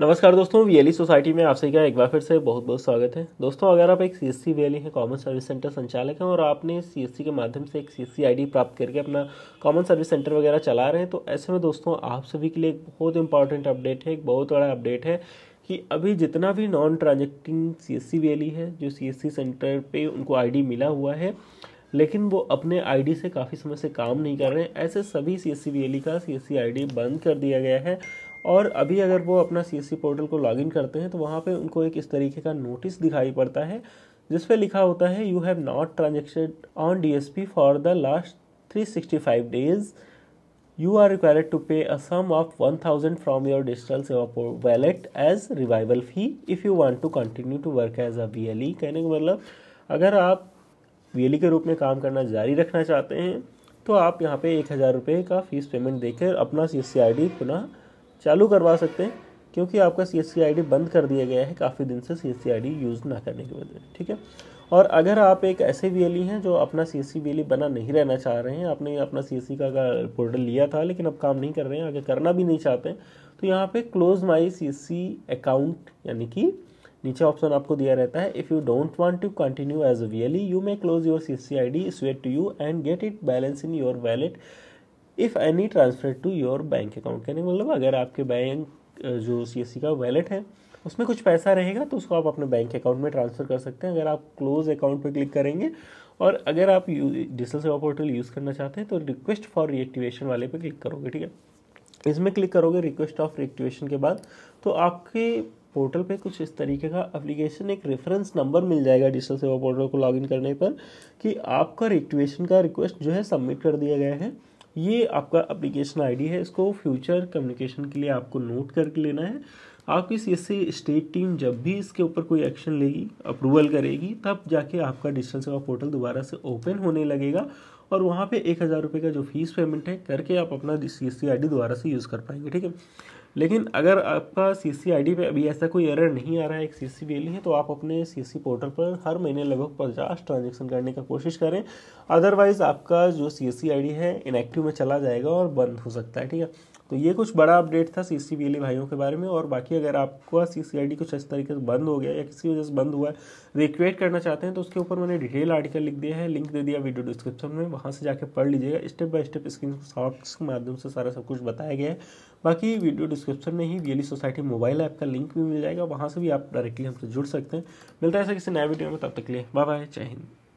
नमस्कार दोस्तों VLE society e में आप सभी का एक बार फिर से बहुत बहुत स्वागत है दोस्तों अगर आप एक सी एस सी है कॉमन सर्विस सेंटर संचालक हैं और आपने सी के माध्यम से एक सी एस आईडी प्राप्त करके अपना कॉमन सर्विस सेंटर वगैरह चला रहे हैं तो ऐसे में दोस्तों आप सभी के लिए एक बहुत इंपॉर्टेंट अपडेट है एक बहुत बड़ा अपडेट है कि अभी जितना भी नॉन ट्रांजेक्टिंग सी एस है जो सी सेंटर पर उनको आई मिला हुआ है लेकिन वो अपने आई से काफ़ी समय से काम नहीं कर रहे हैं ऐसे सभी सी एस e का सी एस बंद कर दिया गया है और अभी अगर वो अपना सी पोर्टल को लॉगिन करते हैं तो वहाँ पे उनको एक इस तरीके का नोटिस दिखाई पड़ता है जिस पे लिखा होता है you have not transaction on P for the last 365 days you are required to pay a sum of 1000 from your digital Seva wallet as revival fee if you want to continue to work as a VLE कहने का मतलब अगर आप VLE के रूप में काम करना जारी रखना चाहते हैं तो आप यहाँ पे एक हज़ार रुपये का फीस पेमेंट देकर अपना सी सी आई डी पुनः चालू करवा सकते हैं क्योंकि आपका सी एस सी आई डी बंद कर दिया गया है काफ़ी दिन से C S C I D use ना करने की वजह से ठीक है और अगर आप एक ऐसे वी e हैं जो अपना सी एस सी वी बना नहीं रहना चाह रहे हैं आपने अपना सी एस सी का पोर्टल लिया था लेकिन अब काम नहीं कर रहे हैं अगर करना भी नहीं चाहते तो यहाँ पे close my C S C account यानी कि नीचे ऑप्शन आपको दिया रहता है if you don't want to continue as a V you may close your C S C I D sweat to you and get it balance in your wallet if any transfer to your bank account कहने मतलब अगर आपके bank जो सी का wallet है उसमें कुछ पैसा रहेगा तो उसको आप अपने बैंक अकाउंट में ट्रांसफ़र कर सकते हैं अगर आप क्लोज अकाउंट पर क्लिक करेंगे और अगर आप डिजिटल सेवा पोर्टल यूज़ करना चाहते हैं तो रिक्वेस्ट फॉर रिएक्टिवेशन वाले पे क्लिक करोगे ठीक है इसमें क्लिक करोगे रिक्वेस्ट ऑफ रिएक्टिवेशन के बाद तो आपके पोर्टल पे कुछ इस तरीके का अप्लीकेशन एक रेफरेंस नंबर मिल जाएगा डिजिटल सेवा पोर्टल को लॉगिन करने पर कि आपका रिक्टिवेशन का रिक्वेस्ट जो है सबमिट कर दिया गया है ये आपका एप्लीकेशन आईडी है इसको फ्यूचर कम्युनिकेशन के लिए आपको नोट करके लेना है आपकी सी स्टेट टीम जब भी इसके ऊपर कोई एक्शन लेगी अप्रूवल करेगी तब जाके आपका डिजिटल सेवा पोर्टल दोबारा से ओपन होने लगेगा और वहाँ पे एक हज़ार रुपये का जो फीस पेमेंट है करके आप अपना सी एस सी आई डी दोबारा से यूज़ कर पाएंगे ठीक है लेकिन अगर आपका सी सी आई डी पर अभी ऐसा कोई एरर नहीं आ रहा है एक सी सी है तो आप अपने सी सी पोर्टल पर हर महीने लगभग पचास ट्रांजेक्शन करने का कोशिश करें अदरवाइज़ आपका जो सी सी आई डी है इनएक्टिव में चला जाएगा और बंद हो सकता है ठीक है तो ये कुछ बड़ा अपडेट था सी सी भाइयों के बारे में और बाकी अगर आपका सी सी आई डी कुछ इस तरीके से बंद हो गया या किसी वजह से बंद हुआ है रिक्वेस्ट करना चाहते हैं तो उसके ऊपर मैंने डिटेल आर्टिकल लिख दिया है लिंक दे दिया वीडियो डिस्क्रिप्शन में वहाँ से जाकर पढ़ लीजिएगा step by step screen shots के माध्यम से सारा सब कुछ बताया गया है बाकी वीडियो डिस्क्रिप्शन में ही रियली सोसाइटी मोबाइल ऐप का लिंक भी मिल जाएगा वहाँ से भी आप डायरेक्टली हमसे जुड़ सकते हैं मिलता है ऐसा किसी नए वीडियो में तब तक लिए बाय बाय जय हिंद